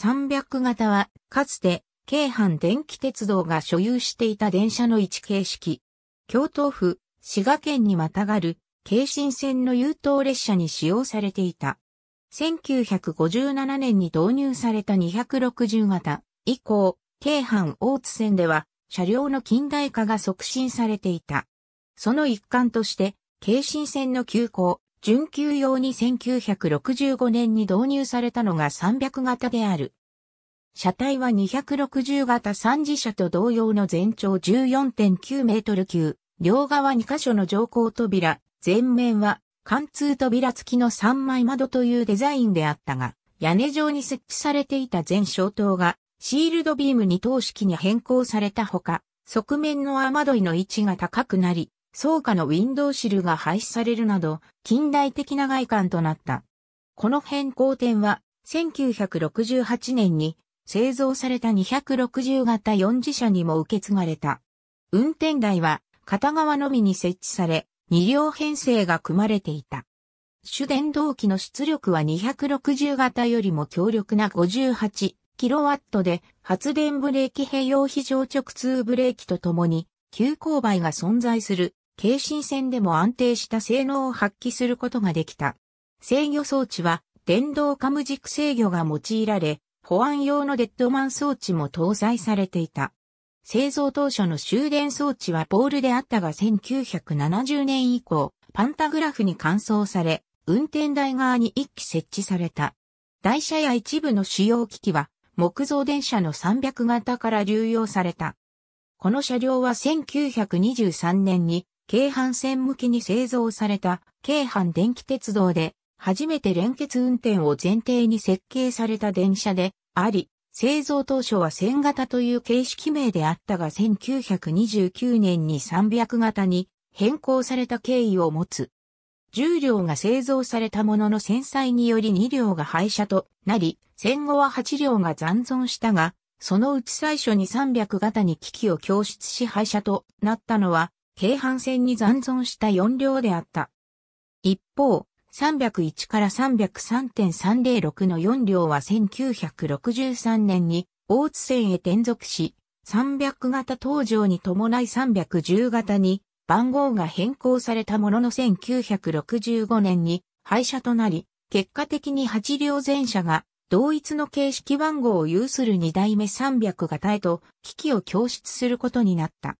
300型は、かつて、京阪電気鉄道が所有していた電車の位置形式。京都府、滋賀県にまたがる、京浜線の優等列車に使用されていた。1957年に導入された260型以降、京阪大津線では車両の近代化が促進されていた。その一環として、京浜線の急行、準急用に1965年に導入されたのが300型である。車体は260型3次車と同様の全長14.9メートル級、両側2箇所の乗降扉、前面は貫通扉付きの3枚窓というデザインであったが、屋根上に設置されていた全小灯がシールドビーム2等式に変更されたほか、側面の雨どいの位置が高くなり、創価のウィンドウシルが廃止されるなど、近代的な外観となった。この変更点は、1968年に製造された260型4次車にも受け継がれた。運転台は片側のみに設置され、2両編成が組まれていた。主電動機の出力は260型よりも強力な 58kW で発電ブレーキ併用非常直通ブレーキとともに急勾配が存在する軽心線でも安定した性能を発揮することができた。制御装置は電動カム軸制御が用いられ、保安用のデッドマン装置も搭載されていた。製造当初の終電装置はポールであったが1970年以降、パンタグラフに換装され、運転台側に一機設置された。台車や一部の主要機器は、木造電車の300型から流用された。この車両は1923年に京阪線向きに製造された京阪電気鉄道で初めて連結運転を前提に設計された電車であり、製造当初は線型という形式名であったが1929年に300型に変更された経緯を持つ。10両が製造されたものの繊細により2両が廃車となり、戦後は8両が残存したが、そのうち最初に300型に機器を供出し廃車となったのは、京阪線に残存した4両であった。一方、301から303.306の4両は1963年に大津線へ転属し、300型登場に伴い310型に番号が変更されたものの1965年に廃車となり、結果的に8両全車が同一の形式番号を有する2代目300型へと危機を供出することになった。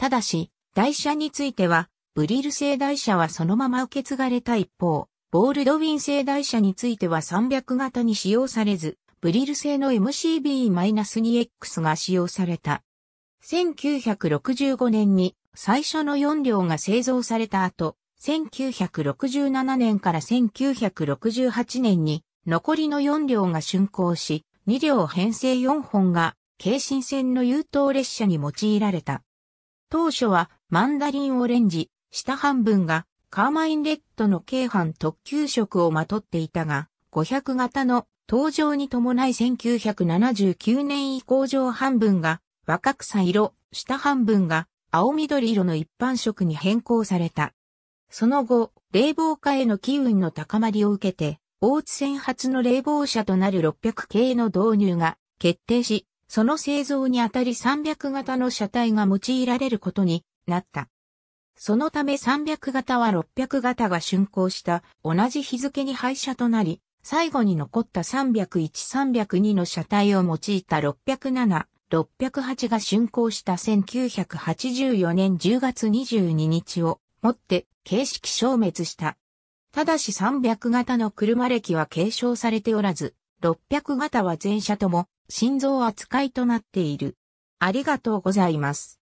ただし、台車については、ブリル製台車はそのまま受け継がれた一方、ボールドウィン製台車については300型に使用されず、ブリル製の MCB-2X が使用された。1965年に最初の4両が製造された後、1967年から1968年に残りの4両が竣工し、2両編成4本が京神線の優等列車に用いられた。当初はマンダリンオレンジ、下半分がカーマインレッドの京阪特急色をまとっていたが、500型の登場に伴い1979年以降上半分が若草色、下半分が青緑色の一般色に変更された。その後、冷房化への機運の高まりを受けて、大津線発の冷房車となる600系の導入が決定し、その製造にあたり300型の車体が用いられることになった。そのため300型は600型が竣工した同じ日付に廃車となり、最後に残った301-302の車体を用いた607、608が竣工した1984年10月22日をもって形式消滅した。ただし300型の車歴は継承されておらず、600型は全車とも心臓扱いとなっている。ありがとうございます。